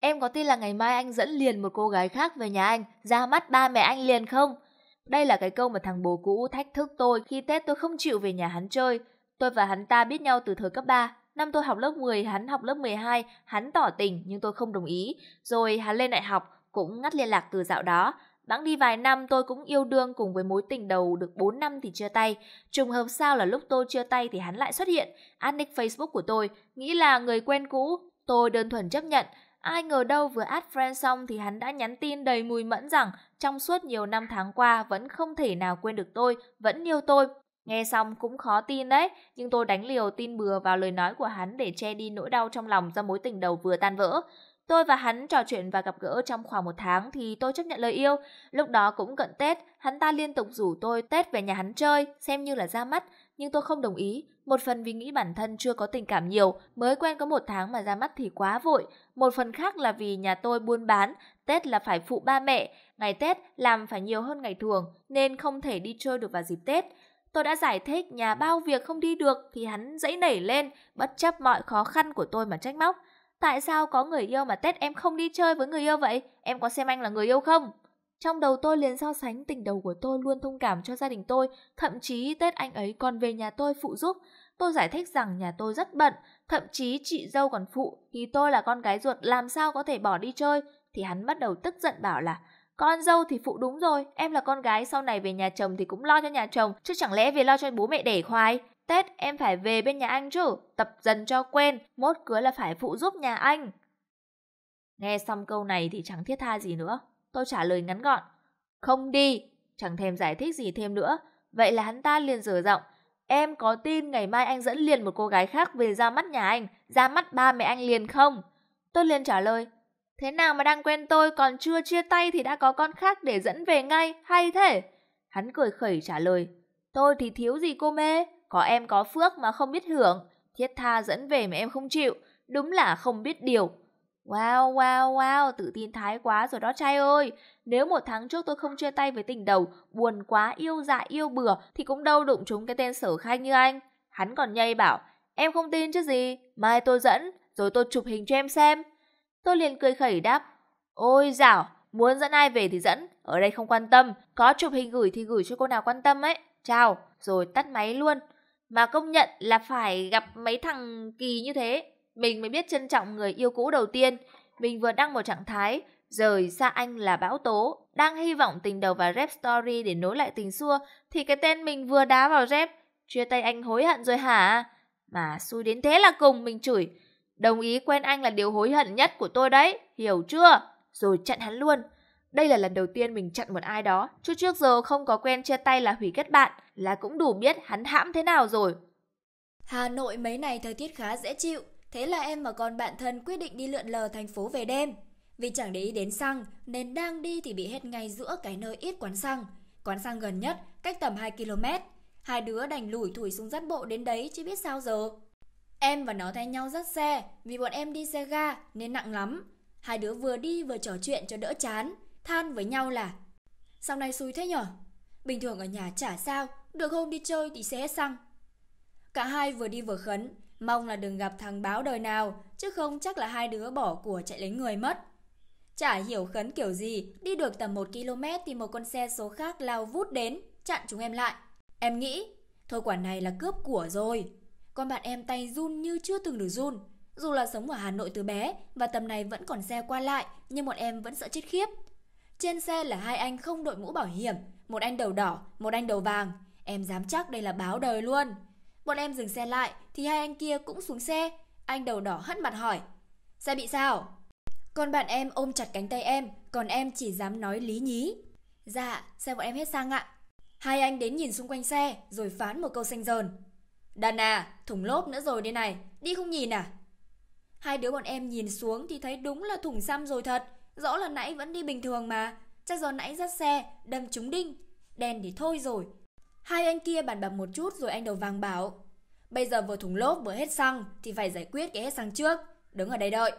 Em có tin là ngày mai anh dẫn liền một cô gái khác về nhà anh, ra mắt ba mẹ anh liền không? Đây là cái câu mà thằng bố cũ thách thức tôi khi Tết tôi không chịu về nhà hắn chơi. Tôi và hắn ta biết nhau từ thời cấp 3. Năm tôi học lớp 10, hắn học lớp 12, hắn tỏ tình nhưng tôi không đồng ý. Rồi hắn lên đại học, cũng ngắt liên lạc từ dạo đó. Bẵng đi vài năm tôi cũng yêu đương cùng với mối tình đầu được 4 năm thì chia tay. Trùng hợp sao là lúc tôi chia tay thì hắn lại xuất hiện, an nick Facebook của tôi, nghĩ là người quen cũ. Tôi đơn thuần chấp nhận, Ai ngờ đâu vừa add friend xong thì hắn đã nhắn tin đầy mùi mẫn rằng trong suốt nhiều năm tháng qua vẫn không thể nào quên được tôi, vẫn yêu tôi. Nghe xong cũng khó tin đấy, nhưng tôi đánh liều tin bừa vào lời nói của hắn để che đi nỗi đau trong lòng do mối tình đầu vừa tan vỡ. Tôi và hắn trò chuyện và gặp gỡ trong khoảng một tháng thì tôi chấp nhận lời yêu. Lúc đó cũng cận Tết, hắn ta liên tục rủ tôi Tết về nhà hắn chơi, xem như là ra mắt nhưng tôi không đồng ý, một phần vì nghĩ bản thân chưa có tình cảm nhiều, mới quen có một tháng mà ra mắt thì quá vội, một phần khác là vì nhà tôi buôn bán, Tết là phải phụ ba mẹ, ngày Tết làm phải nhiều hơn ngày thường nên không thể đi chơi được vào dịp Tết. Tôi đã giải thích nhà bao việc không đi được thì hắn dãy nảy lên, bất chấp mọi khó khăn của tôi mà trách móc. Tại sao có người yêu mà Tết em không đi chơi với người yêu vậy? Em có xem anh là người yêu không? Trong đầu tôi liền so sánh tình đầu của tôi luôn thông cảm cho gia đình tôi, thậm chí Tết anh ấy còn về nhà tôi phụ giúp. Tôi giải thích rằng nhà tôi rất bận, thậm chí chị dâu còn phụ, thì tôi là con gái ruột làm sao có thể bỏ đi chơi. Thì hắn bắt đầu tức giận bảo là, con dâu thì phụ đúng rồi, em là con gái sau này về nhà chồng thì cũng lo cho nhà chồng, chứ chẳng lẽ về lo cho bố mẹ đẻ khoai. Tết em phải về bên nhà anh chứ, tập dần cho quen, mốt cưới là phải phụ giúp nhà anh. Nghe xong câu này thì chẳng thiết tha gì nữa, câu trả lời ngắn gọn. Không đi, chẳng thèm giải thích gì thêm nữa. Vậy là hắn ta liền rửa giọng. Em có tin ngày mai anh dẫn liền một cô gái khác về ra mắt nhà anh, ra mắt ba mẹ anh liền không? Tôi liền trả lời. Thế nào mà đang quen tôi còn chưa chia tay thì đã có con khác để dẫn về ngay, hay thế? Hắn cười khẩy trả lời. Tôi thì thiếu gì cô mê, có em có phước mà không biết hưởng, thiết tha dẫn về mà em không chịu, đúng là không biết điều. Wow, wow, wow, tự tin thái quá rồi đó trai ơi. Nếu một tháng trước tôi không chia tay với tình đầu, buồn quá, yêu dại yêu bừa, thì cũng đâu đụng trúng cái tên sở khanh như anh. Hắn còn nhây bảo, em không tin chứ gì, mai tôi dẫn, rồi tôi chụp hình cho em xem. Tôi liền cười khẩy đáp, ôi dảo, muốn dẫn ai về thì dẫn, ở đây không quan tâm, có chụp hình gửi thì gửi cho cô nào quan tâm ấy. Chào, rồi tắt máy luôn. Mà công nhận là phải gặp mấy thằng kỳ như thế, mình mới biết trân trọng người yêu cũ đầu tiên. Mình vừa đăng một trạng thái, rời xa anh là bão tố. Đang hy vọng tình đầu và rap story để nối lại tình xưa, thì cái tên mình vừa đá vào rap. Chia tay anh hối hận rồi hả? Mà xui đến thế là cùng, mình chửi. Đồng ý quen anh là điều hối hận nhất của tôi đấy, hiểu chưa? Rồi chặn hắn luôn. Đây là lần đầu tiên mình chặn một ai đó, chứ trước giờ không có quen chia tay là hủy kết bạn, là cũng đủ biết hắn hãm thế nào rồi. Hà Nội mấy này thời tiết khá dễ chịu, Thế là em và con bạn thân quyết định đi lượn lờ thành phố về đêm. Vì chẳng để ý đến xăng nên đang đi thì bị hết ngay giữa cái nơi ít quán xăng. Quán xăng gần nhất, cách tầm 2 km. Hai đứa đành lủi thủi xuống dắt bộ đến đấy chứ biết sao giờ. Em và nó thay nhau dắt xe vì bọn em đi xe ga nên nặng lắm. Hai đứa vừa đi vừa trò chuyện cho đỡ chán, than với nhau là Sau này xui thế nhở? Bình thường ở nhà chả sao, được hôm đi chơi thì sẽ hết xăng. Cả hai vừa đi vừa khấn, Mong là đừng gặp thằng báo đời nào, chứ không chắc là hai đứa bỏ của chạy lấy người mất. Chả hiểu khấn kiểu gì, đi được tầm 1 km thì một con xe số khác lao vút đến, chặn chúng em lại. Em nghĩ, thôi quả này là cướp của rồi. Con bạn em tay run như chưa từng được run. Dù là sống ở Hà Nội từ bé và tầm này vẫn còn xe qua lại, nhưng bọn em vẫn sợ chết khiếp. Trên xe là hai anh không đội mũ bảo hiểm, một anh đầu đỏ, một anh đầu vàng. Em dám chắc đây là báo đời luôn. Bọn em dừng xe lại thì hai anh kia cũng xuống xe. Anh đầu đỏ hất mặt hỏi. Xe bị sao? Còn bạn em ôm chặt cánh tay em, còn em chỉ dám nói lý nhí. Dạ, xe bọn em hết sang ạ. Hai anh đến nhìn xung quanh xe rồi phán một câu xanh dờn. Đàn à, thùng lốp nữa rồi đây này, đi không nhìn à? Hai đứa bọn em nhìn xuống thì thấy đúng là thủng xăm rồi thật. Rõ là nãy vẫn đi bình thường mà, chắc do nãy dắt xe, đâm trúng đinh. Đèn thì thôi rồi, Hai anh kia bàn bạc một chút rồi anh đầu vàng bảo. Bây giờ vừa thùng lốp vừa hết xăng thì phải giải quyết cái hết xăng trước. Đứng ở đây đợi.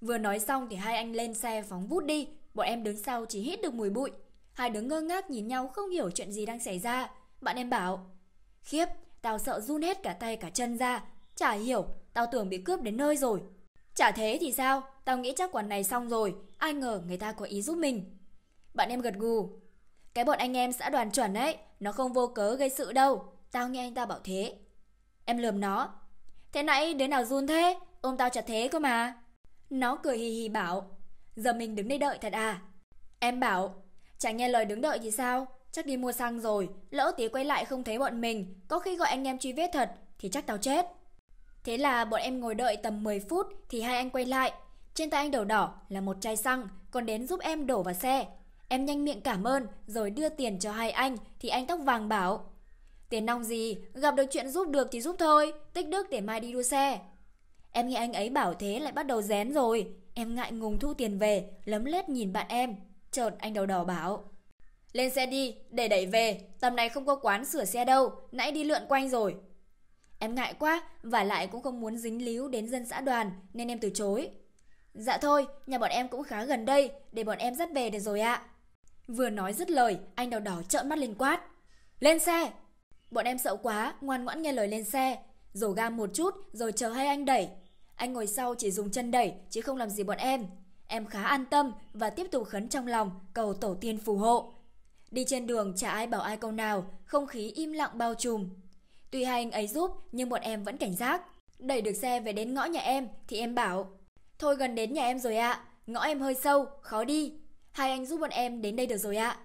Vừa nói xong thì hai anh lên xe phóng vút đi. Bọn em đứng sau chỉ hít được mùi bụi. Hai đứa ngơ ngác nhìn nhau không hiểu chuyện gì đang xảy ra. Bạn em bảo. Khiếp, tao sợ run hết cả tay cả chân ra. Chả hiểu, tao tưởng bị cướp đến nơi rồi. Chả thế thì sao, tao nghĩ chắc quần này xong rồi. Ai ngờ người ta có ý giúp mình. Bạn em gật gù. Cái bọn anh em xã đoàn chuẩn ấy, nó không vô cớ gây sự đâu. Tao nghe anh ta bảo thế. Em lườm nó. Thế nãy đứa nào run thế? Ông tao chả thế cơ mà. Nó cười hì hì bảo. Giờ mình đứng đây đợi thật à? Em bảo. chẳng nghe lời đứng đợi thì sao? Chắc đi mua xăng rồi. Lỡ tí quay lại không thấy bọn mình. Có khi gọi anh em truy vết thật. Thì chắc tao chết. Thế là bọn em ngồi đợi tầm 10 phút thì hai anh quay lại. Trên tay anh đầu đỏ là một chai xăng, còn đến giúp em đổ vào xe. Em nhanh miệng cảm ơn rồi đưa tiền cho hai anh thì anh tóc vàng bảo Tiền nong gì, gặp được chuyện giúp được thì giúp thôi, tích đức để mai đi đua xe. Em nghe anh ấy bảo thế lại bắt đầu rén rồi. Em ngại ngùng thu tiền về, lấm lét nhìn bạn em. Chợt anh đầu đỏ bảo. Lên xe đi, để đẩy về, tầm này không có quán sửa xe đâu, nãy đi lượn quanh rồi. Em ngại quá, và lại cũng không muốn dính líu đến dân xã đoàn nên em từ chối. Dạ thôi, nhà bọn em cũng khá gần đây, để bọn em dắt về được rồi ạ. À. Vừa nói dứt lời, anh đào đỏ trợn mắt lên quát. Lên xe! Bọn em sợ quá, ngoan ngoãn nghe lời lên xe. Rổ ga một chút, rồi chờ hay anh đẩy. Anh ngồi sau chỉ dùng chân đẩy, chứ không làm gì bọn em. Em khá an tâm và tiếp tục khấn trong lòng, cầu tổ tiên phù hộ. Đi trên đường chả ai bảo ai câu nào, không khí im lặng bao trùm. Tuy hai anh ấy giúp, nhưng bọn em vẫn cảnh giác. Đẩy được xe về đến ngõ nhà em, thì em bảo. Thôi gần đến nhà em rồi ạ, à. ngõ em hơi sâu, khó đi, Hai anh giúp bọn em đến đây được rồi ạ.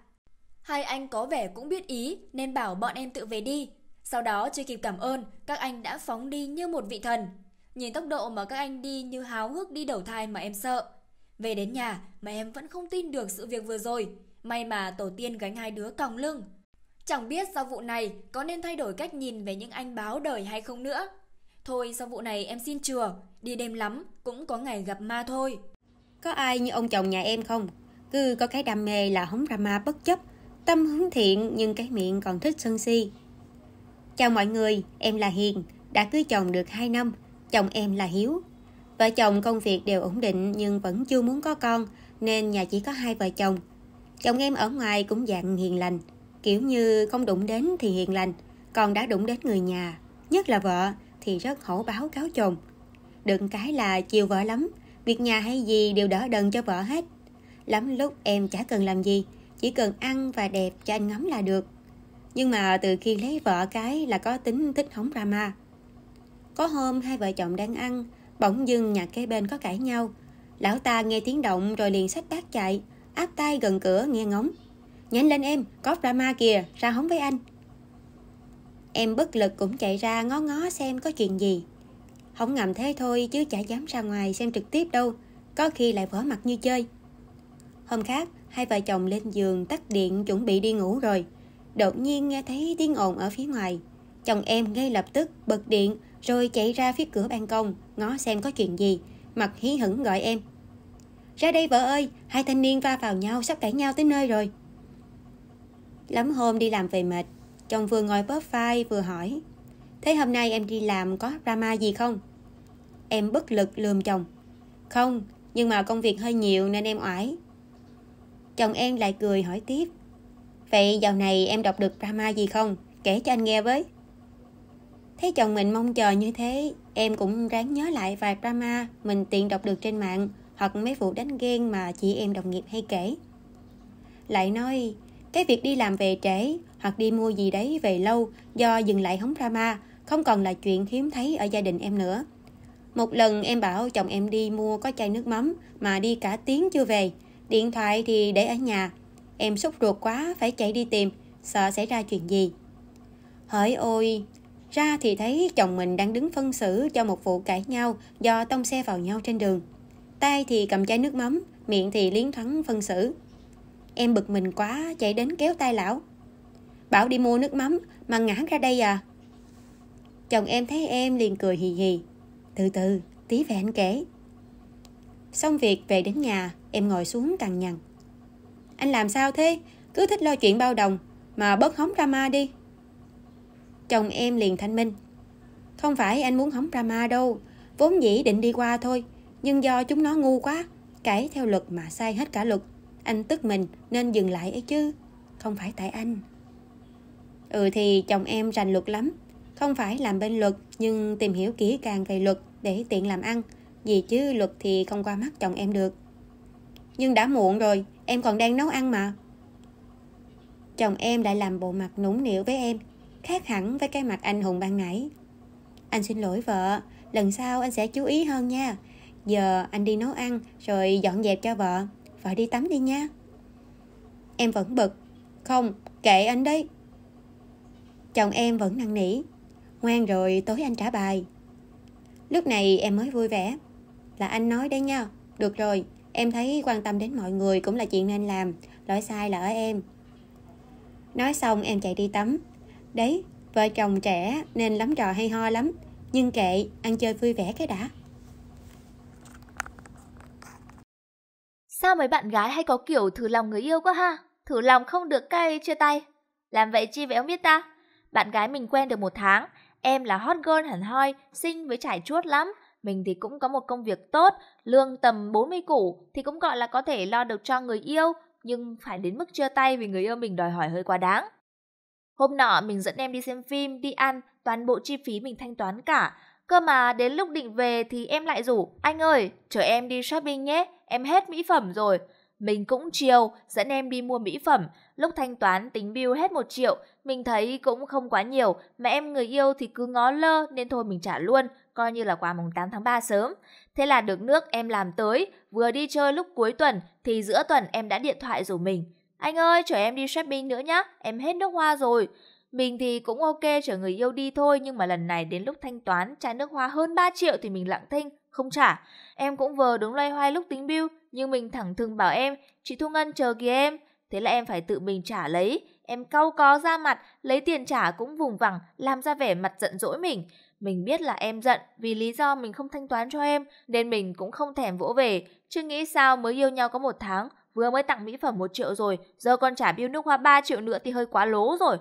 Hai anh có vẻ cũng biết ý nên bảo bọn em tự về đi. Sau đó chưa kịp cảm ơn, các anh đã phóng đi như một vị thần. Nhìn tốc độ mà các anh đi như háo hức đi đầu thai mà em sợ. Về đến nhà mà em vẫn không tin được sự việc vừa rồi. May mà tổ tiên gánh hai đứa còng lưng. Chẳng biết sau vụ này có nên thay đổi cách nhìn về những anh báo đời hay không nữa. Thôi sau vụ này em xin chừa, đi đêm lắm cũng có ngày gặp ma thôi. Có ai như ông chồng nhà em không? Cứ có cái đam mê là hóng drama bất chấp, tâm hướng thiện nhưng cái miệng còn thích sân si. Chào mọi người, em là Hiền, đã cưới chồng được 2 năm, chồng em là Hiếu. Vợ chồng công việc đều ổn định nhưng vẫn chưa muốn có con, nên nhà chỉ có hai vợ chồng. Chồng em ở ngoài cũng dạng hiền lành, kiểu như không đụng đến thì hiền lành, còn đã đụng đến người nhà, nhất là vợ, thì rất hổ báo cáo chồng. Đừng cái là chiều vợ lắm, việc nhà hay gì đều đỡ đần cho vợ hết. Lắm lúc em chả cần làm gì, chỉ cần ăn và đẹp cho anh ngắm là được. Nhưng mà từ khi lấy vợ cái là có tính thích hóng drama. Có hôm hai vợ chồng đang ăn, bỗng dưng nhà kế bên có cãi nhau. Lão ta nghe tiếng động rồi liền xách bát chạy, áp tay gần cửa nghe ngóng. Nhanh lên em, có drama kìa, ra hóng với anh. Em bất lực cũng chạy ra ngó ngó xem có chuyện gì. Không ngầm thế thôi chứ chả dám ra ngoài xem trực tiếp đâu, có khi lại vỡ mặt như chơi. Hôm khác, hai vợ chồng lên giường tắt điện chuẩn bị đi ngủ rồi. Đột nhiên nghe thấy tiếng ồn ở phía ngoài. Chồng em ngay lập tức bật điện rồi chạy ra phía cửa ban công, ngó xem có chuyện gì. Mặt hí hửng gọi em. Ra đây vợ ơi, hai thanh niên va vào nhau sắp cãi nhau tới nơi rồi. Lắm hôm đi làm về mệt, chồng vừa ngồi bóp vai vừa hỏi. Thế hôm nay em đi làm có drama gì không? Em bất lực lườm chồng. Không, nhưng mà công việc hơi nhiều nên em oải, Chồng em lại cười hỏi tiếp. Vậy dạo này em đọc được drama gì không? Kể cho anh nghe với. Thấy chồng mình mong chờ như thế, em cũng ráng nhớ lại vài drama mình tiện đọc được trên mạng hoặc mấy vụ đánh ghen mà chị em đồng nghiệp hay kể. Lại nói, cái việc đi làm về trễ hoặc đi mua gì đấy về lâu do dừng lại hóng drama không còn là chuyện hiếm thấy ở gia đình em nữa. Một lần em bảo chồng em đi mua có chai nước mắm mà đi cả tiếng chưa về, Điện thoại thì để ở nhà. Em xúc ruột quá phải chạy đi tìm, sợ xảy ra chuyện gì. Hỡi ôi, ra thì thấy chồng mình đang đứng phân xử cho một vụ cãi nhau do tông xe vào nhau trên đường. Tay thì cầm chai nước mắm, miệng thì liến thoáng phân xử. Em bực mình quá, chạy đến kéo tay lão. Bảo đi mua nước mắm mà ngã ra đây à. Chồng em thấy em liền cười hì hì. Từ từ, tí về anh kể. Xong việc về đến nhà, Em ngồi xuống cằn nhằn. Anh làm sao thế? Cứ thích lo chuyện bao đồng mà bớt hóng drama đi. Chồng em liền thanh minh. Không phải anh muốn hóng drama đâu, vốn dĩ định đi qua thôi, nhưng do chúng nó ngu quá, cãi theo luật mà sai hết cả luật. Anh tức mình nên dừng lại ấy chứ, không phải tại anh. Ừ thì chồng em rành luật lắm, không phải làm bên luật nhưng tìm hiểu kỹ càng về luật để tiện làm ăn, vì chứ luật thì không qua mắt chồng em được nhưng đã muộn rồi, em còn đang nấu ăn mà. Chồng em lại làm bộ mặt nũng nịu với em, khác hẳn với cái mặt anh hùng ban nãy. Anh xin lỗi vợ, lần sau anh sẽ chú ý hơn nha. Giờ anh đi nấu ăn rồi dọn dẹp cho vợ, vợ đi tắm đi nha. Em vẫn bực, không, kệ anh đấy. Chồng em vẫn năn nỉ, ngoan rồi tối anh trả bài. Lúc này em mới vui vẻ, là anh nói đấy nha, được rồi, Em thấy quan tâm đến mọi người cũng là chuyện nên làm, lỗi sai là ở em. Nói xong em chạy đi tắm. Đấy, vợ chồng trẻ nên lắm trò hay ho lắm, nhưng kệ, ăn chơi vui vẻ cái đã. Sao mấy bạn gái hay có kiểu thử lòng người yêu quá ha? Thử lòng không được cay chia tay. Làm vậy chi vậy ông biết ta? Bạn gái mình quen được một tháng, em là hot girl hẳn hoi, xinh với trải chuốt lắm, mình thì cũng có một công việc tốt, lương tầm 40 củ thì cũng gọi là có thể lo được cho người yêu, nhưng phải đến mức chia tay vì người yêu mình đòi hỏi hơi quá đáng. Hôm nọ mình dẫn em đi xem phim, đi ăn, toàn bộ chi phí mình thanh toán cả. Cơ mà đến lúc định về thì em lại rủ, anh ơi, chở em đi shopping nhé, em hết mỹ phẩm rồi. Mình cũng chiều, dẫn em đi mua mỹ phẩm. Lúc thanh toán tính bill hết một triệu, mình thấy cũng không quá nhiều, mà em người yêu thì cứ ngó lơ nên thôi mình trả luôn, coi như là quà mùng 8 tháng 3 sớm. Thế là được nước em làm tới, vừa đi chơi lúc cuối tuần thì giữa tuần em đã điện thoại rủ mình. Anh ơi, chở em đi shopping nữa nhá, em hết nước hoa rồi. Mình thì cũng ok chở người yêu đi thôi nhưng mà lần này đến lúc thanh toán chai nước hoa hơn 3 triệu thì mình lặng thinh, không trả. Em cũng vừa đứng loay hoay lúc tính bill nhưng mình thẳng thừng bảo em, chị Thu Ngân chờ kìa em, thế là em phải tự mình trả lấy. Em cau có ra mặt, lấy tiền trả cũng vùng vằng, làm ra vẻ mặt giận dỗi mình. Mình biết là em giận vì lý do mình không thanh toán cho em, nên mình cũng không thèm vỗ về. Chứ nghĩ sao mới yêu nhau có một tháng, vừa mới tặng mỹ phẩm một triệu rồi, giờ còn trả bill nước hoa 3 triệu nữa thì hơi quá lố rồi.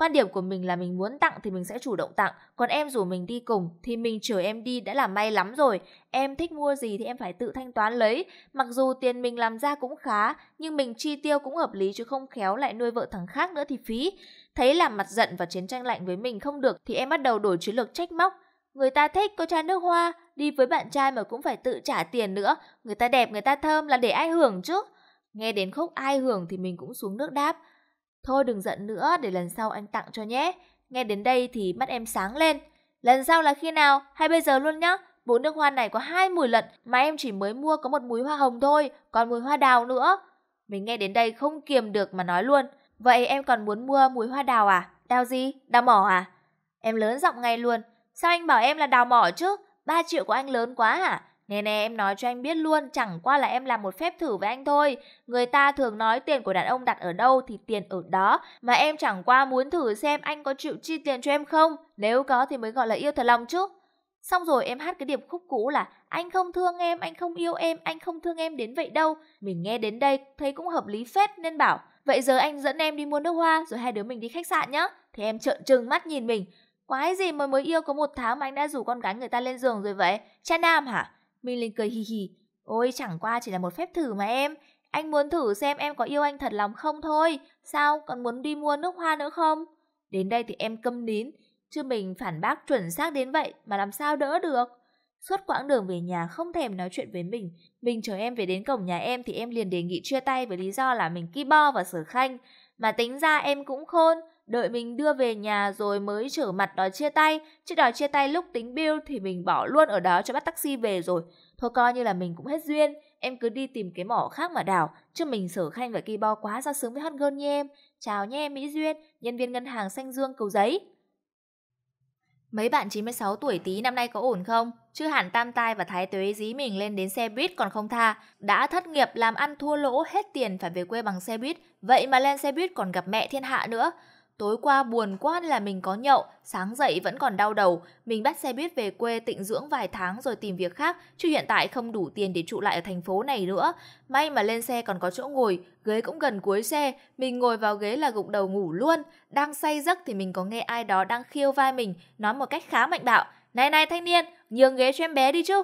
Quan điểm của mình là mình muốn tặng thì mình sẽ chủ động tặng, còn em rủ mình đi cùng thì mình chở em đi đã là may lắm rồi. Em thích mua gì thì em phải tự thanh toán lấy. Mặc dù tiền mình làm ra cũng khá, nhưng mình chi tiêu cũng hợp lý chứ không khéo lại nuôi vợ thằng khác nữa thì phí. Thấy làm mặt giận và chiến tranh lạnh với mình không được thì em bắt đầu đổi chiến lược trách móc. Người ta thích có chai nước hoa, đi với bạn trai mà cũng phải tự trả tiền nữa. Người ta đẹp, người ta thơm là để ai hưởng chứ. Nghe đến khúc ai hưởng thì mình cũng xuống nước đáp. Thôi đừng giận nữa để lần sau anh tặng cho nhé. Nghe đến đây thì mắt em sáng lên. Lần sau là khi nào? Hay bây giờ luôn nhá? Bộ nước hoa này có hai mùi lận mà em chỉ mới mua có một mùi hoa hồng thôi, còn mùi hoa đào nữa. Mình nghe đến đây không kiềm được mà nói luôn. Vậy em còn muốn mua mùi hoa đào à? Đào gì? Đào mỏ à? Em lớn giọng ngay luôn. Sao anh bảo em là đào mỏ chứ? 3 triệu của anh lớn quá hả? À? Nè nè em nói cho anh biết luôn, chẳng qua là em làm một phép thử với anh thôi. Người ta thường nói tiền của đàn ông đặt ở đâu thì tiền ở đó, mà em chẳng qua muốn thử xem anh có chịu chi tiền cho em không, nếu có thì mới gọi là yêu thật lòng chứ. Xong rồi em hát cái điệp khúc cũ là Anh không thương em, anh không yêu em, anh không thương em đến vậy đâu Mình nghe đến đây thấy cũng hợp lý phết nên bảo Vậy giờ anh dẫn em đi mua nước hoa rồi hai đứa mình đi khách sạn nhá Thì em trợn trừng mắt nhìn mình Quái gì mới mới yêu có một tháng mà anh đã rủ con gái người ta lên giường rồi vậy Cha Nam hả? Minh Linh cười hì hì, ôi chẳng qua chỉ là một phép thử mà em, anh muốn thử xem em có yêu anh thật lòng không thôi, sao còn muốn đi mua nước hoa nữa không? Đến đây thì em câm nín, chứ mình phản bác chuẩn xác đến vậy mà làm sao đỡ được. Suốt quãng đường về nhà không thèm nói chuyện với mình, mình chờ em về đến cổng nhà em thì em liền đề nghị chia tay với lý do là mình ki bo và sở khanh. Mà tính ra em cũng khôn, đợi mình đưa về nhà rồi mới trở mặt đòi chia tay, chứ đòi chia tay lúc tính bill thì mình bỏ luôn ở đó cho bắt taxi về rồi. Thôi coi như là mình cũng hết duyên, em cứ đi tìm cái mỏ khác mà đào, chứ mình sở khanh và kỳ bo quá ra sướng với hot girl như em. Chào nhé em Mỹ Duyên, nhân viên ngân hàng Xanh Dương cầu giấy. Mấy bạn 96 tuổi tí năm nay có ổn không? Chứ hẳn tam tai và thái tuế dí mình lên đến xe buýt còn không tha. Đã thất nghiệp làm ăn thua lỗ hết tiền phải về quê bằng xe buýt, vậy mà lên xe buýt còn gặp mẹ thiên hạ nữa. Tối qua buồn quá là mình có nhậu, sáng dậy vẫn còn đau đầu. Mình bắt xe buýt về quê tịnh dưỡng vài tháng rồi tìm việc khác, chứ hiện tại không đủ tiền để trụ lại ở thành phố này nữa. May mà lên xe còn có chỗ ngồi, ghế cũng gần cuối xe, mình ngồi vào ghế là gục đầu ngủ luôn. Đang say giấc thì mình có nghe ai đó đang khiêu vai mình, nói một cách khá mạnh bạo. Này này thanh niên, nhường ghế cho em bé đi chứ.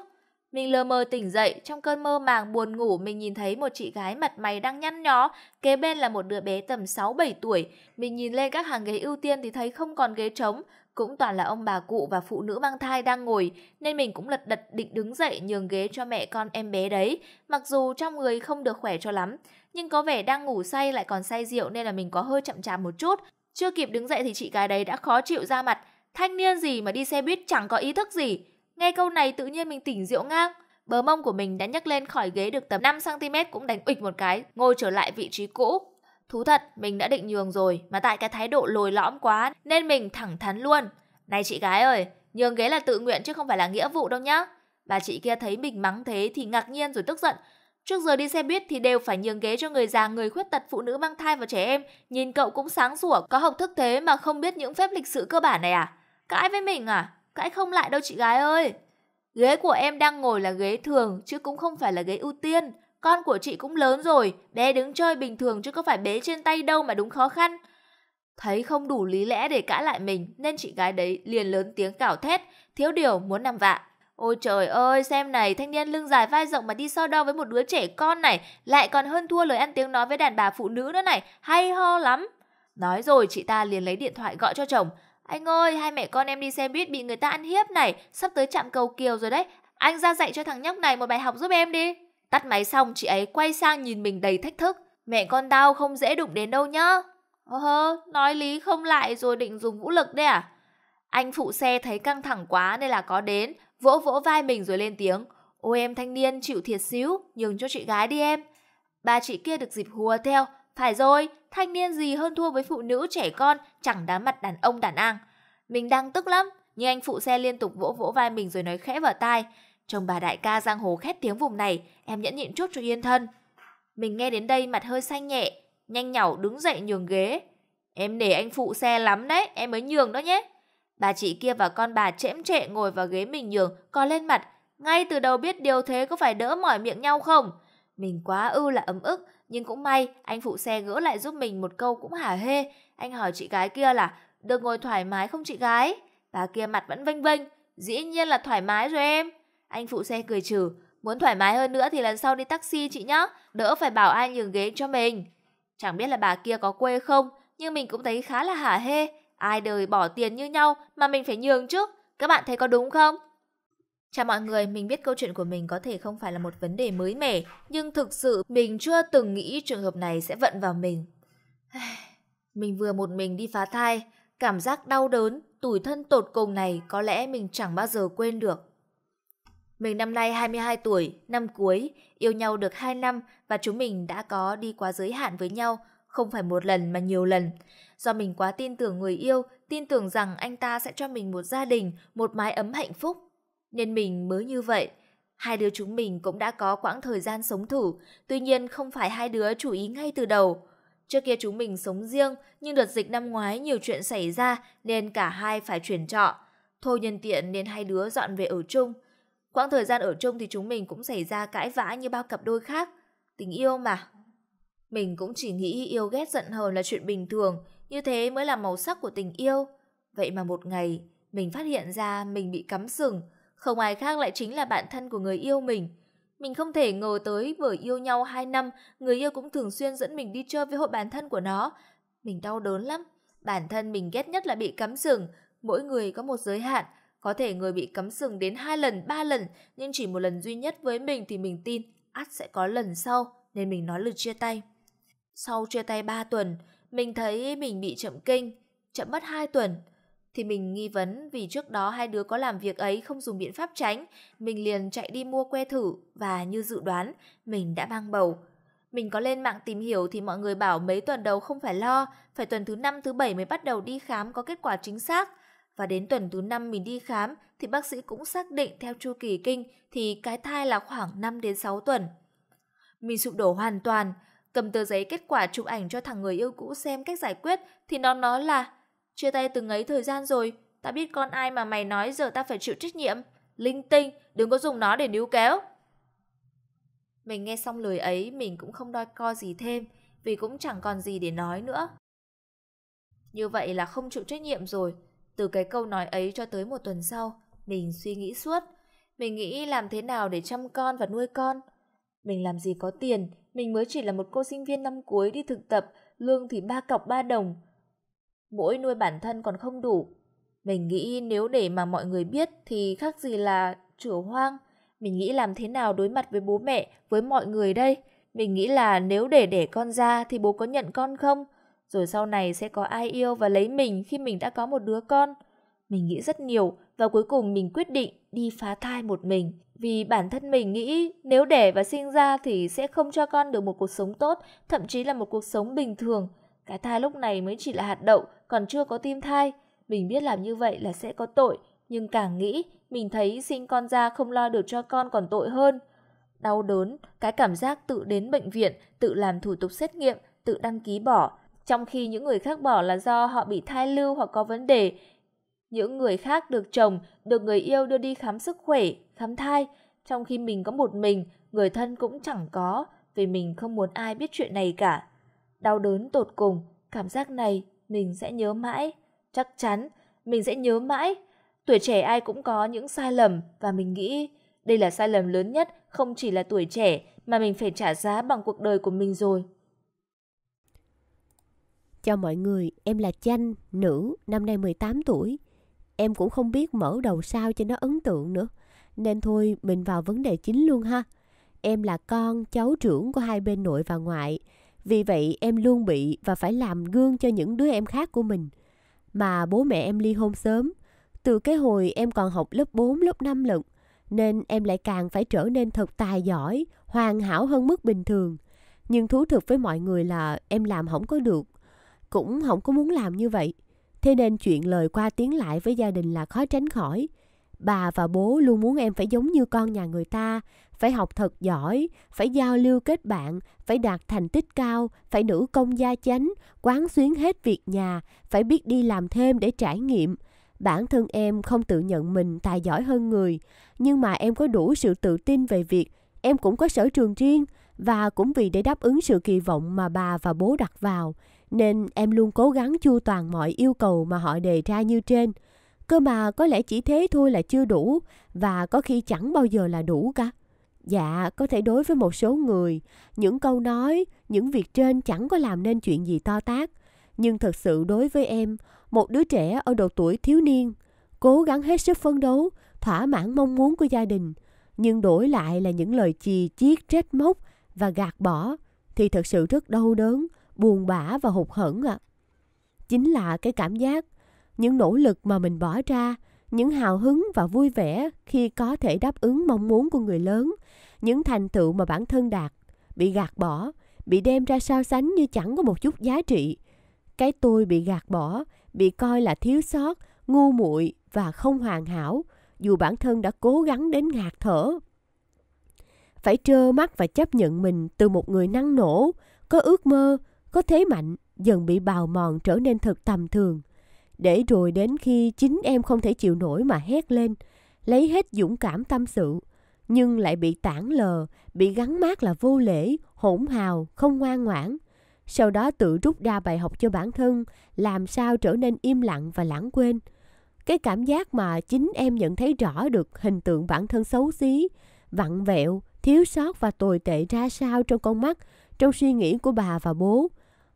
Mình lờ mờ tỉnh dậy, trong cơn mơ màng buồn ngủ mình nhìn thấy một chị gái mặt mày đang nhăn nhó, kế bên là một đứa bé tầm 6-7 tuổi. Mình nhìn lên các hàng ghế ưu tiên thì thấy không còn ghế trống, cũng toàn là ông bà cụ và phụ nữ mang thai đang ngồi, nên mình cũng lật đật định đứng dậy nhường ghế cho mẹ con em bé đấy, mặc dù trong người không được khỏe cho lắm, nhưng có vẻ đang ngủ say lại còn say rượu nên là mình có hơi chậm chạp một chút. Chưa kịp đứng dậy thì chị gái đấy đã khó chịu ra mặt, thanh niên gì mà đi xe buýt chẳng có ý thức gì, Nghe câu này tự nhiên mình tỉnh rượu ngang, bờ mông của mình đã nhấc lên khỏi ghế được tầm 5cm cũng đánh ịch một cái, ngồi trở lại vị trí cũ. Thú thật, mình đã định nhường rồi, mà tại cái thái độ lồi lõm quá nên mình thẳng thắn luôn. Này chị gái ơi, nhường ghế là tự nguyện chứ không phải là nghĩa vụ đâu nhá. Bà chị kia thấy mình mắng thế thì ngạc nhiên rồi tức giận. Trước giờ đi xe buýt thì đều phải nhường ghế cho người già, người khuyết tật, phụ nữ mang thai và trẻ em. Nhìn cậu cũng sáng sủa, có học thức thế mà không biết những phép lịch sự cơ bản này à? Cãi với mình à? cãi không lại đâu chị gái ơi. Ghế của em đang ngồi là ghế thường chứ cũng không phải là ghế ưu tiên. Con của chị cũng lớn rồi, bé đứng chơi bình thường chứ có phải bế trên tay đâu mà đúng khó khăn. Thấy không đủ lý lẽ để cãi lại mình nên chị gái đấy liền lớn tiếng cào thét, thiếu điều muốn nằm vạ. Ôi trời ơi, xem này, thanh niên lưng dài vai rộng mà đi so đo với một đứa trẻ con này, lại còn hơn thua lời ăn tiếng nói với đàn bà phụ nữ nữa này, hay ho lắm. Nói rồi chị ta liền lấy điện thoại gọi cho chồng, anh ơi, hai mẹ con em đi xe buýt bị người ta ăn hiếp này, sắp tới chạm cầu kiều rồi đấy. Anh ra dạy cho thằng nhóc này một bài học giúp em đi. Tắt máy xong, chị ấy quay sang nhìn mình đầy thách thức. Mẹ con tao không dễ đụng đến đâu nhá. Ờ, hơ, nói lý không lại rồi định dùng vũ lực đấy à? Anh phụ xe thấy căng thẳng quá nên là có đến, vỗ vỗ vai mình rồi lên tiếng. Ôi em thanh niên chịu thiệt xíu, nhường cho chị gái đi em. Bà chị kia được dịp hùa theo. Phải rồi, thanh niên gì hơn thua với phụ nữ trẻ con chẳng đá mặt đàn ông đàn an. Mình đang tức lắm, nhưng anh phụ xe liên tục vỗ vỗ vai mình rồi nói khẽ vào tai. Chồng bà đại ca giang hồ khét tiếng vùng này, em nhẫn nhịn chút cho yên thân. Mình nghe đến đây mặt hơi xanh nhẹ, nhanh nhảu đứng dậy nhường ghế. Em nể anh phụ xe lắm đấy, em mới nhường đó nhé. Bà chị kia và con bà chễm trệ ngồi vào ghế mình nhường, co lên mặt. Ngay từ đầu biết điều thế có phải đỡ mỏi miệng nhau không? Mình quá ư là ấm ức, nhưng cũng may, anh phụ xe gỡ lại giúp mình một câu cũng hả hê. Anh hỏi chị gái kia là, được ngồi thoải mái không chị gái? Bà kia mặt vẫn vênh vênh, dĩ nhiên là thoải mái rồi em. Anh phụ xe cười trừ, muốn thoải mái hơn nữa thì lần sau đi taxi chị nhá, đỡ phải bảo ai nhường ghế cho mình. Chẳng biết là bà kia có quê không, nhưng mình cũng thấy khá là hả hê. Ai đời bỏ tiền như nhau mà mình phải nhường chứ, các bạn thấy có đúng không? Chào mọi người, mình biết câu chuyện của mình có thể không phải là một vấn đề mới mẻ, nhưng thực sự mình chưa từng nghĩ trường hợp này sẽ vận vào mình. Mình vừa một mình đi phá thai, cảm giác đau đớn, tủi thân tột cùng này có lẽ mình chẳng bao giờ quên được. Mình năm nay 22 tuổi, năm cuối, yêu nhau được 2 năm và chúng mình đã có đi quá giới hạn với nhau, không phải một lần mà nhiều lần. Do mình quá tin tưởng người yêu, tin tưởng rằng anh ta sẽ cho mình một gia đình, một mái ấm hạnh phúc nên mình mới như vậy. Hai đứa chúng mình cũng đã có quãng thời gian sống thử, tuy nhiên không phải hai đứa chú ý ngay từ đầu. Trước kia chúng mình sống riêng, nhưng đợt dịch năm ngoái nhiều chuyện xảy ra nên cả hai phải chuyển trọ. Thôi nhân tiện nên hai đứa dọn về ở chung. Quãng thời gian ở chung thì chúng mình cũng xảy ra cãi vã như bao cặp đôi khác. Tình yêu mà. Mình cũng chỉ nghĩ yêu ghét giận hờn là chuyện bình thường, như thế mới là màu sắc của tình yêu. Vậy mà một ngày, mình phát hiện ra mình bị cắm sừng, không ai khác lại chính là bạn thân của người yêu mình. Mình không thể ngờ tới vừa yêu nhau 2 năm, người yêu cũng thường xuyên dẫn mình đi chơi với hội bạn thân của nó. Mình đau đớn lắm. Bản thân mình ghét nhất là bị cấm sừng. Mỗi người có một giới hạn. Có thể người bị cấm sừng đến 2 lần, 3 lần, nhưng chỉ một lần duy nhất với mình thì mình tin ắt sẽ có lần sau, nên mình nói lời chia tay. Sau chia tay 3 tuần, mình thấy mình bị chậm kinh, chậm mất 2 tuần thì mình nghi vấn vì trước đó hai đứa có làm việc ấy không dùng biện pháp tránh, mình liền chạy đi mua que thử và như dự đoán, mình đã mang bầu. Mình có lên mạng tìm hiểu thì mọi người bảo mấy tuần đầu không phải lo, phải tuần thứ 5 thứ 7 mới bắt đầu đi khám có kết quả chính xác. Và đến tuần thứ 5 mình đi khám thì bác sĩ cũng xác định theo chu kỳ kinh thì cái thai là khoảng 5 đến 6 tuần. Mình sụp đổ hoàn toàn, cầm tờ giấy kết quả chụp ảnh cho thằng người yêu cũ xem cách giải quyết thì nó nói là Chia tay từng ấy thời gian rồi, ta biết con ai mà mày nói giờ ta phải chịu trách nhiệm. Linh tinh, đừng có dùng nó để níu kéo. Mình nghe xong lời ấy mình cũng không đôi co gì thêm vì cũng chẳng còn gì để nói nữa. Như vậy là không chịu trách nhiệm rồi. Từ cái câu nói ấy cho tới một tuần sau, mình suy nghĩ suốt. Mình nghĩ làm thế nào để chăm con và nuôi con. Mình làm gì có tiền, mình mới chỉ là một cô sinh viên năm cuối đi thực tập, lương thì ba cọc ba đồng mỗi nuôi bản thân còn không đủ. Mình nghĩ nếu để mà mọi người biết thì khác gì là chửa hoang. Mình nghĩ làm thế nào đối mặt với bố mẹ, với mọi người đây? Mình nghĩ là nếu để để con ra thì bố có nhận con không? Rồi sau này sẽ có ai yêu và lấy mình khi mình đã có một đứa con? Mình nghĩ rất nhiều và cuối cùng mình quyết định đi phá thai một mình. Vì bản thân mình nghĩ nếu đẻ và sinh ra thì sẽ không cho con được một cuộc sống tốt, thậm chí là một cuộc sống bình thường. Cái thai lúc này mới chỉ là hạt đậu, còn chưa có tim thai. Mình biết làm như vậy là sẽ có tội, nhưng càng nghĩ, mình thấy sinh con ra không lo được cho con còn tội hơn. Đau đớn, cái cảm giác tự đến bệnh viện, tự làm thủ tục xét nghiệm, tự đăng ký bỏ, trong khi những người khác bỏ là do họ bị thai lưu hoặc có vấn đề. Những người khác được chồng, được người yêu đưa đi khám sức khỏe, khám thai, trong khi mình có một mình, người thân cũng chẳng có, vì mình không muốn ai biết chuyện này cả. Đau đớn tột cùng, cảm giác này mình sẽ nhớ mãi, chắc chắn mình sẽ nhớ mãi. Tuổi trẻ ai cũng có những sai lầm và mình nghĩ đây là sai lầm lớn nhất không chỉ là tuổi trẻ mà mình phải trả giá bằng cuộc đời của mình rồi. Chào mọi người, em là Chanh, nữ, năm nay 18 tuổi. Em cũng không biết mở đầu sao cho nó ấn tượng nữa. Nên thôi, mình vào vấn đề chính luôn ha. Em là con, cháu trưởng của hai bên nội và ngoại. Vì vậy em luôn bị và phải làm gương cho những đứa em khác của mình. Mà bố mẹ em ly hôn sớm, từ cái hồi em còn học lớp 4, lớp 5 lận, nên em lại càng phải trở nên thật tài giỏi, hoàn hảo hơn mức bình thường. Nhưng thú thực với mọi người là em làm không có được, cũng không có muốn làm như vậy. Thế nên chuyện lời qua tiếng lại với gia đình là khó tránh khỏi. Bà và bố luôn muốn em phải giống như con nhà người ta, phải học thật giỏi, phải giao lưu kết bạn, phải đạt thành tích cao, phải nữ công gia chánh, quán xuyến hết việc nhà, phải biết đi làm thêm để trải nghiệm. Bản thân em không tự nhận mình tài giỏi hơn người, nhưng mà em có đủ sự tự tin về việc em cũng có sở trường riêng và cũng vì để đáp ứng sự kỳ vọng mà bà và bố đặt vào, nên em luôn cố gắng chu toàn mọi yêu cầu mà họ đề ra như trên – Cơ mà có lẽ chỉ thế thôi là chưa đủ và có khi chẳng bao giờ là đủ cả. Dạ, có thể đối với một số người, những câu nói, những việc trên chẳng có làm nên chuyện gì to tát. Nhưng thật sự đối với em, một đứa trẻ ở độ tuổi thiếu niên, cố gắng hết sức phấn đấu, thỏa mãn mong muốn của gia đình, nhưng đổi lại là những lời chì chiết trách móc và gạt bỏ thì thật sự rất đau đớn, buồn bã và hụt hẫng ạ. À. Chính là cái cảm giác những nỗ lực mà mình bỏ ra những hào hứng và vui vẻ khi có thể đáp ứng mong muốn của người lớn những thành tựu mà bản thân đạt bị gạt bỏ bị đem ra so sánh như chẳng có một chút giá trị cái tôi bị gạt bỏ bị coi là thiếu sót ngu muội và không hoàn hảo dù bản thân đã cố gắng đến ngạt thở phải trơ mắt và chấp nhận mình từ một người năng nổ có ước mơ có thế mạnh dần bị bào mòn trở nên thật tầm thường để rồi đến khi chính em không thể chịu nổi mà hét lên, lấy hết dũng cảm tâm sự, nhưng lại bị tản lờ, bị gắn mát là vô lễ, hỗn hào, không ngoan ngoãn. Sau đó tự rút ra bài học cho bản thân, làm sao trở nên im lặng và lãng quên. Cái cảm giác mà chính em nhận thấy rõ được hình tượng bản thân xấu xí, vặn vẹo, thiếu sót và tồi tệ ra sao trong con mắt, trong suy nghĩ của bà và bố.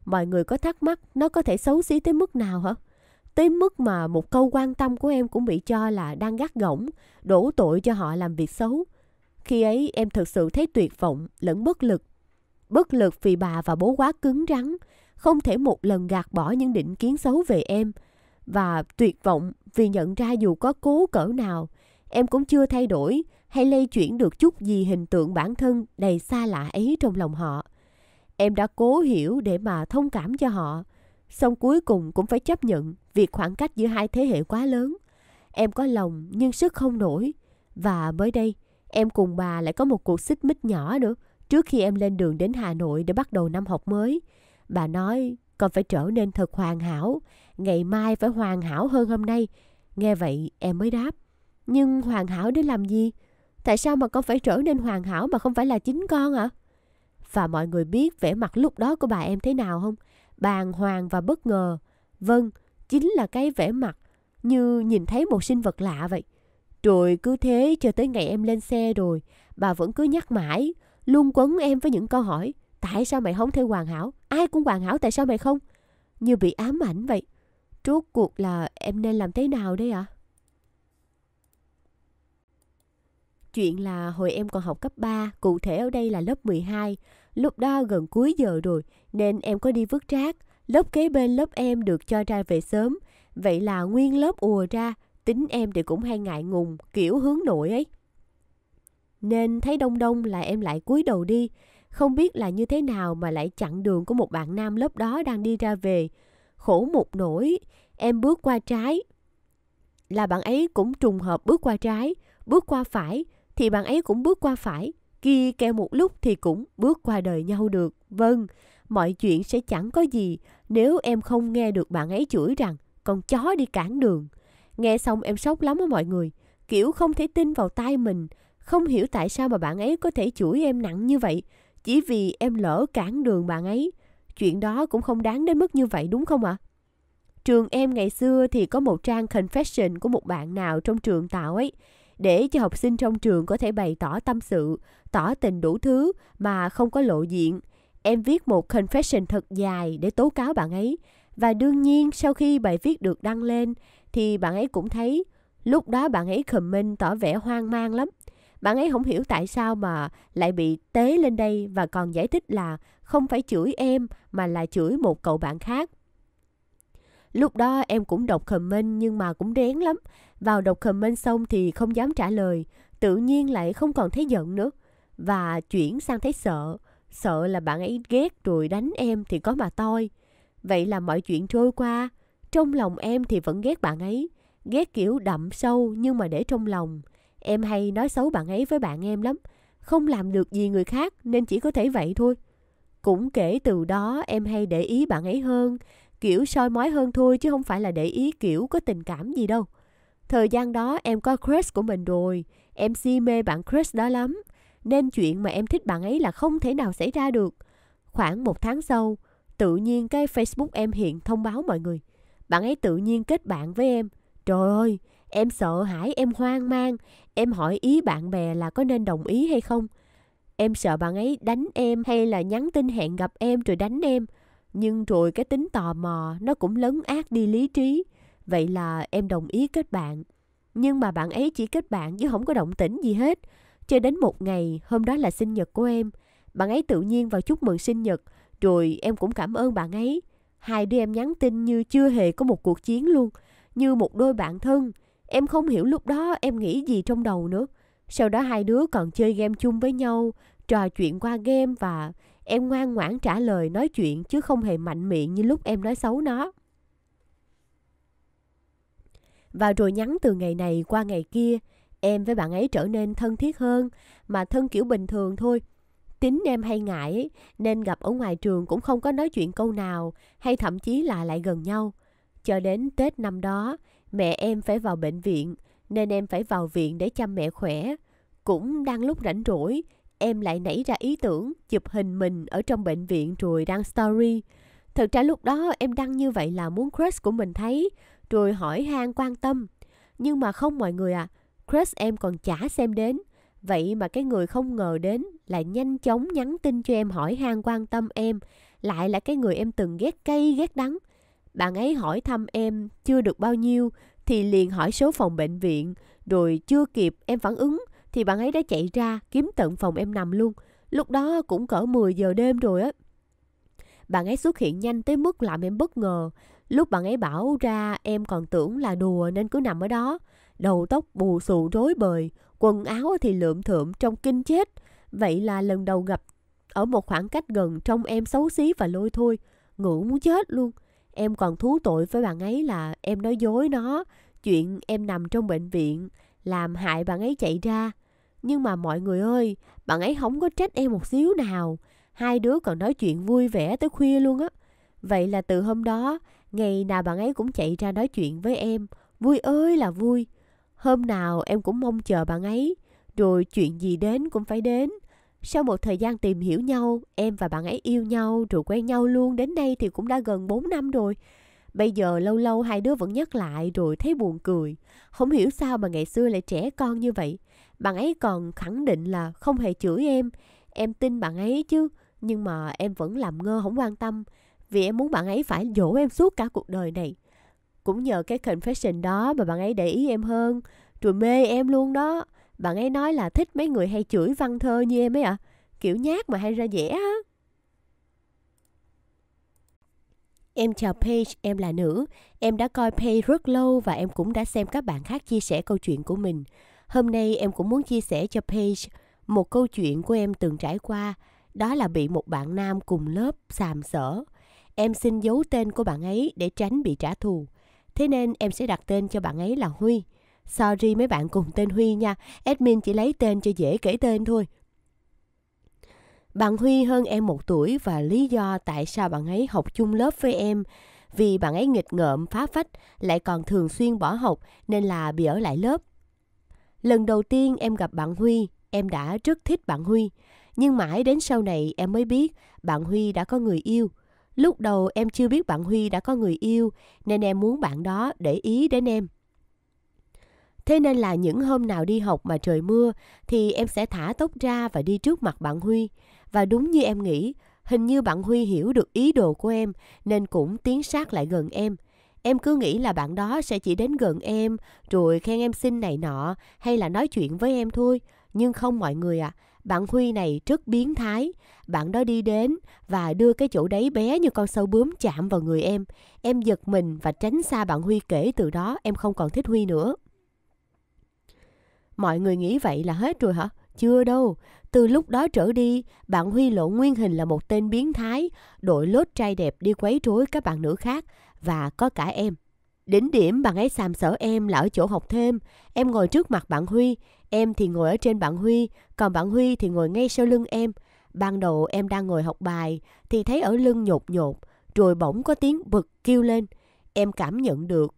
Mọi người có thắc mắc nó có thể xấu xí tới mức nào hả? tới mức mà một câu quan tâm của em cũng bị cho là đang gắt gỏng, đổ tội cho họ làm việc xấu. Khi ấy em thực sự thấy tuyệt vọng lẫn bất lực. Bất lực vì bà và bố quá cứng rắn, không thể một lần gạt bỏ những định kiến xấu về em. Và tuyệt vọng vì nhận ra dù có cố cỡ nào, em cũng chưa thay đổi hay lây chuyển được chút gì hình tượng bản thân đầy xa lạ ấy trong lòng họ. Em đã cố hiểu để mà thông cảm cho họ, xong cuối cùng cũng phải chấp nhận việc khoảng cách giữa hai thế hệ quá lớn. Em có lòng nhưng sức không nổi. Và mới đây, em cùng bà lại có một cuộc xích mích nhỏ nữa trước khi em lên đường đến Hà Nội để bắt đầu năm học mới. Bà nói con phải trở nên thật hoàn hảo, ngày mai phải hoàn hảo hơn hôm nay. Nghe vậy em mới đáp, nhưng hoàn hảo để làm gì? Tại sao mà con phải trở nên hoàn hảo mà không phải là chính con ạ? À? Và mọi người biết vẻ mặt lúc đó của bà em thế nào không? Bàng hoàng và bất ngờ. Vâng, chính là cái vẻ mặt như nhìn thấy một sinh vật lạ vậy. Rồi cứ thế cho tới ngày em lên xe rồi, bà vẫn cứ nhắc mãi, luôn quấn em với những câu hỏi. Tại sao mày không theo hoàn hảo? Ai cũng hoàn hảo tại sao mày không? Như bị ám ảnh vậy. Rốt cuộc là em nên làm thế nào đây ạ? À? Chuyện là hồi em còn học cấp 3, cụ thể ở đây là lớp 12. Lúc đó gần cuối giờ rồi nên em có đi vứt rác. Lớp kế bên lớp em được cho ra về sớm, vậy là nguyên lớp ùa ra, tính em thì cũng hay ngại ngùng, kiểu hướng nội ấy. Nên thấy đông đông là em lại cúi đầu đi, không biết là như thế nào mà lại chặn đường của một bạn nam lớp đó đang đi ra về. Khổ một nỗi, em bước qua trái. Là bạn ấy cũng trùng hợp bước qua trái, bước qua phải, thì bạn ấy cũng bước qua phải. Kia kêu một lúc thì cũng bước qua đời nhau được. Vâng, mọi chuyện sẽ chẳng có gì nếu em không nghe được bạn ấy chửi rằng con chó đi cản đường. Nghe xong em sốc lắm á mọi người, kiểu không thể tin vào tai mình, không hiểu tại sao mà bạn ấy có thể chửi em nặng như vậy, chỉ vì em lỡ cản đường bạn ấy. Chuyện đó cũng không đáng đến mức như vậy đúng không ạ? À? Trường em ngày xưa thì có một trang confession của một bạn nào trong trường tạo ấy, để cho học sinh trong trường có thể bày tỏ tâm sự, tỏ tình đủ thứ mà không có lộ diện. Em viết một confession thật dài để tố cáo bạn ấy. Và đương nhiên sau khi bài viết được đăng lên thì bạn ấy cũng thấy lúc đó bạn ấy comment tỏ vẻ hoang mang lắm. Bạn ấy không hiểu tại sao mà lại bị tế lên đây và còn giải thích là không phải chửi em mà là chửi một cậu bạn khác. Lúc đó em cũng đọc comment nhưng mà cũng rén lắm. Vào đọc comment xong thì không dám trả lời, tự nhiên lại không còn thấy giận nữa và chuyển sang thấy sợ. Sợ là bạn ấy ghét rồi đánh em thì có mà toi. Vậy là mọi chuyện trôi qua, trong lòng em thì vẫn ghét bạn ấy. Ghét kiểu đậm sâu nhưng mà để trong lòng. Em hay nói xấu bạn ấy với bạn em lắm. Không làm được gì người khác nên chỉ có thể vậy thôi. Cũng kể từ đó em hay để ý bạn ấy hơn, kiểu soi mói hơn thôi chứ không phải là để ý kiểu có tình cảm gì đâu. Thời gian đó em có crush của mình rồi, em si mê bạn crush đó lắm nên chuyện mà em thích bạn ấy là không thể nào xảy ra được. Khoảng một tháng sau, tự nhiên cái Facebook em hiện thông báo mọi người. Bạn ấy tự nhiên kết bạn với em. Trời ơi, em sợ hãi, em hoang mang. Em hỏi ý bạn bè là có nên đồng ý hay không. Em sợ bạn ấy đánh em hay là nhắn tin hẹn gặp em rồi đánh em. Nhưng rồi cái tính tò mò nó cũng lấn át đi lý trí. Vậy là em đồng ý kết bạn. Nhưng mà bạn ấy chỉ kết bạn chứ không có động tĩnh gì hết. Cho đến một ngày, hôm đó là sinh nhật của em, bạn ấy tự nhiên vào chúc mừng sinh nhật, rồi em cũng cảm ơn bạn ấy. Hai đứa em nhắn tin như chưa hề có một cuộc chiến luôn, như một đôi bạn thân. Em không hiểu lúc đó em nghĩ gì trong đầu nữa. Sau đó hai đứa còn chơi game chung với nhau, trò chuyện qua game và em ngoan ngoãn trả lời nói chuyện chứ không hề mạnh miệng như lúc em nói xấu nó. Và rồi nhắn từ ngày này qua ngày kia, em với bạn ấy trở nên thân thiết hơn mà thân kiểu bình thường thôi tính em hay ngại nên gặp ở ngoài trường cũng không có nói chuyện câu nào hay thậm chí là lại gần nhau cho đến tết năm đó mẹ em phải vào bệnh viện nên em phải vào viện để chăm mẹ khỏe cũng đang lúc rảnh rỗi em lại nảy ra ý tưởng chụp hình mình ở trong bệnh viện rồi đăng story thật ra lúc đó em đăng như vậy là muốn crush của mình thấy rồi hỏi han quan tâm nhưng mà không mọi người ạ à, crush em còn chả xem đến. Vậy mà cái người không ngờ đến lại nhanh chóng nhắn tin cho em hỏi han quan tâm em, lại là cái người em từng ghét cay ghét đắng. Bạn ấy hỏi thăm em chưa được bao nhiêu thì liền hỏi số phòng bệnh viện, rồi chưa kịp em phản ứng thì bạn ấy đã chạy ra kiếm tận phòng em nằm luôn. Lúc đó cũng cỡ 10 giờ đêm rồi á. Bạn ấy xuất hiện nhanh tới mức làm em bất ngờ. Lúc bạn ấy bảo ra em còn tưởng là đùa nên cứ nằm ở đó đầu tóc bù xù rối bời, quần áo thì lượm thượm trong kinh chết. Vậy là lần đầu gặp ở một khoảng cách gần trong em xấu xí và lôi thôi, ngưỡng muốn chết luôn. Em còn thú tội với bạn ấy là em nói dối nó, chuyện em nằm trong bệnh viện, làm hại bạn ấy chạy ra. Nhưng mà mọi người ơi, bạn ấy không có trách em một xíu nào. Hai đứa còn nói chuyện vui vẻ tới khuya luôn á. Vậy là từ hôm đó, ngày nào bạn ấy cũng chạy ra nói chuyện với em. Vui ơi là vui. Hôm nào em cũng mong chờ bạn ấy, rồi chuyện gì đến cũng phải đến. Sau một thời gian tìm hiểu nhau, em và bạn ấy yêu nhau rồi quen nhau luôn đến đây thì cũng đã gần 4 năm rồi. Bây giờ lâu lâu hai đứa vẫn nhắc lại rồi thấy buồn cười. Không hiểu sao mà ngày xưa lại trẻ con như vậy. Bạn ấy còn khẳng định là không hề chửi em. Em tin bạn ấy chứ, nhưng mà em vẫn làm ngơ không quan tâm. Vì em muốn bạn ấy phải dỗ em suốt cả cuộc đời này. Cũng nhờ cái confession đó mà bạn ấy để ý em hơn, rồi mê em luôn đó. Bạn ấy nói là thích mấy người hay chửi văn thơ như em ấy ạ. À. Kiểu nhát mà hay ra dẻ á. Em chào page em là nữ. Em đã coi page rất lâu và em cũng đã xem các bạn khác chia sẻ câu chuyện của mình. Hôm nay em cũng muốn chia sẻ cho page một câu chuyện của em từng trải qua. Đó là bị một bạn nam cùng lớp xàm sỡ. Em xin giấu tên của bạn ấy để tránh bị trả thù. Thế nên em sẽ đặt tên cho bạn ấy là Huy. Sorry mấy bạn cùng tên Huy nha, admin chỉ lấy tên cho dễ kể tên thôi. Bạn Huy hơn em một tuổi và lý do tại sao bạn ấy học chung lớp với em vì bạn ấy nghịch ngợm phá phách lại còn thường xuyên bỏ học nên là bị ở lại lớp. Lần đầu tiên em gặp bạn Huy, em đã rất thích bạn Huy. Nhưng mãi đến sau này em mới biết bạn Huy đã có người yêu. Lúc đầu em chưa biết bạn Huy đã có người yêu nên em muốn bạn đó để ý đến em. Thế nên là những hôm nào đi học mà trời mưa thì em sẽ thả tóc ra và đi trước mặt bạn Huy. Và đúng như em nghĩ, hình như bạn Huy hiểu được ý đồ của em nên cũng tiến sát lại gần em. Em cứ nghĩ là bạn đó sẽ chỉ đến gần em rồi khen em xinh này nọ hay là nói chuyện với em thôi. Nhưng không mọi người ạ, à, bạn Huy này rất biến thái. Bạn đó đi đến và đưa cái chỗ đấy bé như con sâu bướm chạm vào người em. Em giật mình và tránh xa bạn Huy kể từ đó em không còn thích Huy nữa. Mọi người nghĩ vậy là hết rồi hả? Chưa đâu. Từ lúc đó trở đi, bạn Huy lộ nguyên hình là một tên biến thái, đội lốt trai đẹp đi quấy rối các bạn nữ khác và có cả em. Đỉnh điểm bạn ấy xàm sỡ em là ở chỗ học thêm. Em ngồi trước mặt bạn Huy, em thì ngồi ở trên bạn Huy, còn bạn Huy thì ngồi ngay sau lưng em. Ban đầu em đang ngồi học bài thì thấy ở lưng nhột nhột, rồi bỗng có tiếng bực kêu lên. Em cảm nhận được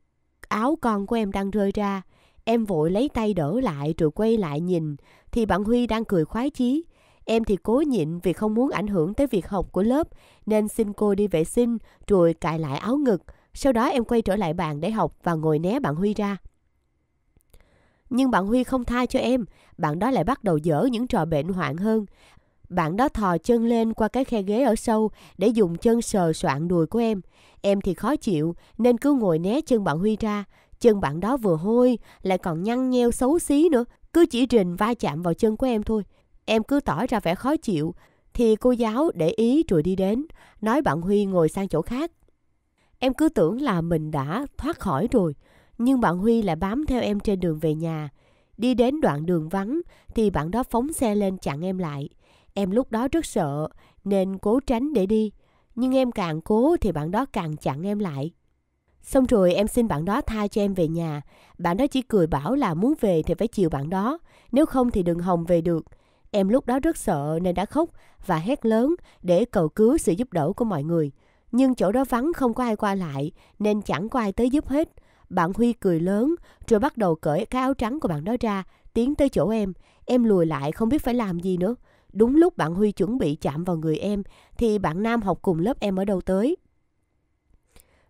áo con của em đang rơi ra. Em vội lấy tay đỡ lại rồi quay lại nhìn thì bạn Huy đang cười khoái chí. Em thì cố nhịn vì không muốn ảnh hưởng tới việc học của lớp nên xin cô đi vệ sinh rồi cài lại áo ngực sau đó em quay trở lại bàn để học và ngồi né bạn Huy ra. Nhưng bạn Huy không tha cho em, bạn đó lại bắt đầu dở những trò bệnh hoạn hơn. Bạn đó thò chân lên qua cái khe ghế ở sâu để dùng chân sờ soạn đùi của em. Em thì khó chịu nên cứ ngồi né chân bạn Huy ra. Chân bạn đó vừa hôi, lại còn nhăn nheo xấu xí nữa. Cứ chỉ rình va chạm vào chân của em thôi. Em cứ tỏ ra vẻ khó chịu. Thì cô giáo để ý rồi đi đến, nói bạn Huy ngồi sang chỗ khác. Em cứ tưởng là mình đã thoát khỏi rồi, nhưng bạn Huy lại bám theo em trên đường về nhà. Đi đến đoạn đường vắng thì bạn đó phóng xe lên chặn em lại. Em lúc đó rất sợ nên cố tránh để đi. Nhưng em càng cố thì bạn đó càng chặn em lại. Xong rồi em xin bạn đó tha cho em về nhà. Bạn đó chỉ cười bảo là muốn về thì phải chịu bạn đó. Nếu không thì đừng hòng về được. Em lúc đó rất sợ nên đã khóc và hét lớn để cầu cứu sự giúp đỡ của mọi người. Nhưng chỗ đó vắng không có ai qua lại nên chẳng có ai tới giúp hết. Bạn Huy cười lớn rồi bắt đầu cởi cái áo trắng của bạn đó ra, tiến tới chỗ em. Em lùi lại không biết phải làm gì nữa. Đúng lúc bạn Huy chuẩn bị chạm vào người em thì bạn Nam học cùng lớp em ở đâu tới.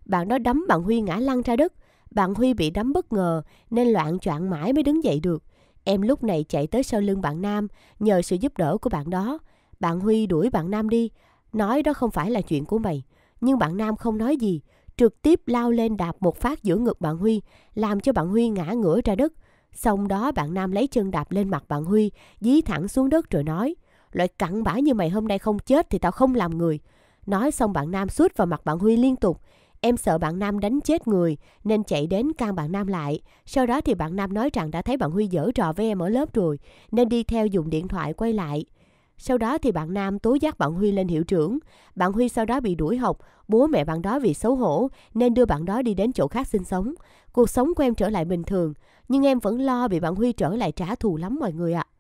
Bạn đó đấm bạn Huy ngã lăn ra đất. Bạn Huy bị đấm bất ngờ nên loạn choạng mãi mới đứng dậy được. Em lúc này chạy tới sau lưng bạn Nam nhờ sự giúp đỡ của bạn đó. Bạn Huy đuổi bạn Nam đi, nói đó không phải là chuyện của mày. Nhưng bạn Nam không nói gì, trực tiếp lao lên đạp một phát giữa ngực bạn Huy, làm cho bạn Huy ngã ngửa ra đất. Xong đó bạn Nam lấy chân đạp lên mặt bạn Huy, dí thẳng xuống đất rồi nói, loại cặn bã như mày hôm nay không chết thì tao không làm người. Nói xong bạn Nam suýt vào mặt bạn Huy liên tục. Em sợ bạn Nam đánh chết người nên chạy đến can bạn Nam lại. Sau đó thì bạn Nam nói rằng đã thấy bạn Huy dở trò với em ở lớp rồi nên đi theo dùng điện thoại quay lại. Sau đó thì bạn Nam tố giác bạn Huy lên hiệu trưởng. Bạn Huy sau đó bị đuổi học, bố mẹ bạn đó vì xấu hổ nên đưa bạn đó đi đến chỗ khác sinh sống. Cuộc sống của em trở lại bình thường, nhưng em vẫn lo bị bạn Huy trở lại trả thù lắm mọi người ạ. À.